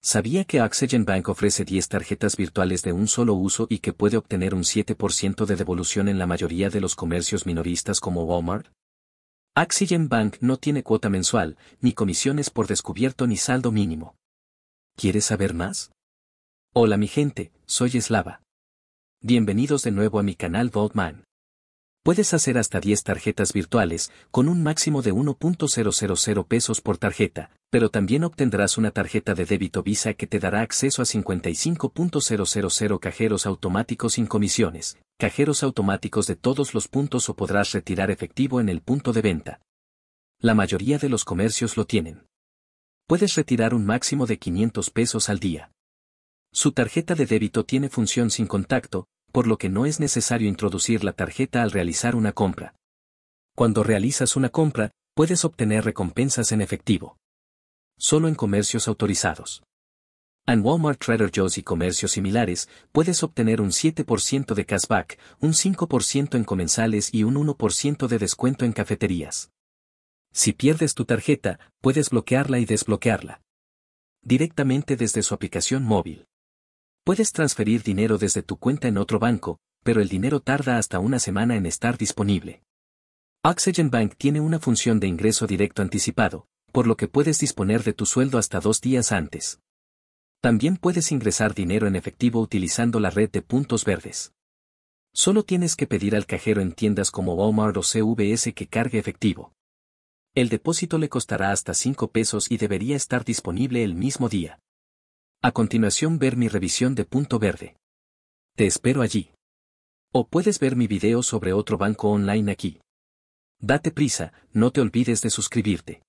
¿Sabía que Oxygen Bank ofrece 10 tarjetas virtuales de un solo uso y que puede obtener un 7% de devolución en la mayoría de los comercios minoristas como Walmart? Oxygen Bank no tiene cuota mensual, ni comisiones por descubierto ni saldo mínimo. ¿Quieres saber más? Hola mi gente, soy Slava. Bienvenidos de nuevo a mi canal Vaultman. Puedes hacer hasta 10 tarjetas virtuales, con un máximo de 1.000 pesos por tarjeta, pero también obtendrás una tarjeta de débito Visa que te dará acceso a 55.000 cajeros automáticos sin comisiones, cajeros automáticos de todos los puntos o podrás retirar efectivo en el punto de venta. La mayoría de los comercios lo tienen. Puedes retirar un máximo de 500 pesos al día. Su tarjeta de débito tiene función sin contacto, por lo que no es necesario introducir la tarjeta al realizar una compra. Cuando realizas una compra, puedes obtener recompensas en efectivo. Solo en comercios autorizados. En Walmart, Trader Joe's y comercios similares, puedes obtener un 7% de cashback, un 5% en comensales y un 1% de descuento en cafeterías. Si pierdes tu tarjeta, puedes bloquearla y desbloquearla directamente desde su aplicación móvil. Puedes transferir dinero desde tu cuenta en otro banco, pero el dinero tarda hasta una semana en estar disponible. Oxygen Bank tiene una función de ingreso directo anticipado, por lo que puedes disponer de tu sueldo hasta dos días antes. También puedes ingresar dinero en efectivo utilizando la red de puntos verdes. Solo tienes que pedir al cajero en tiendas como Walmart o CVS que cargue efectivo. El depósito le costará hasta 5 pesos y debería estar disponible el mismo día. A continuación ver mi revisión de punto verde. Te espero allí. O puedes ver mi video sobre otro banco online aquí. Date prisa, no te olvides de suscribirte.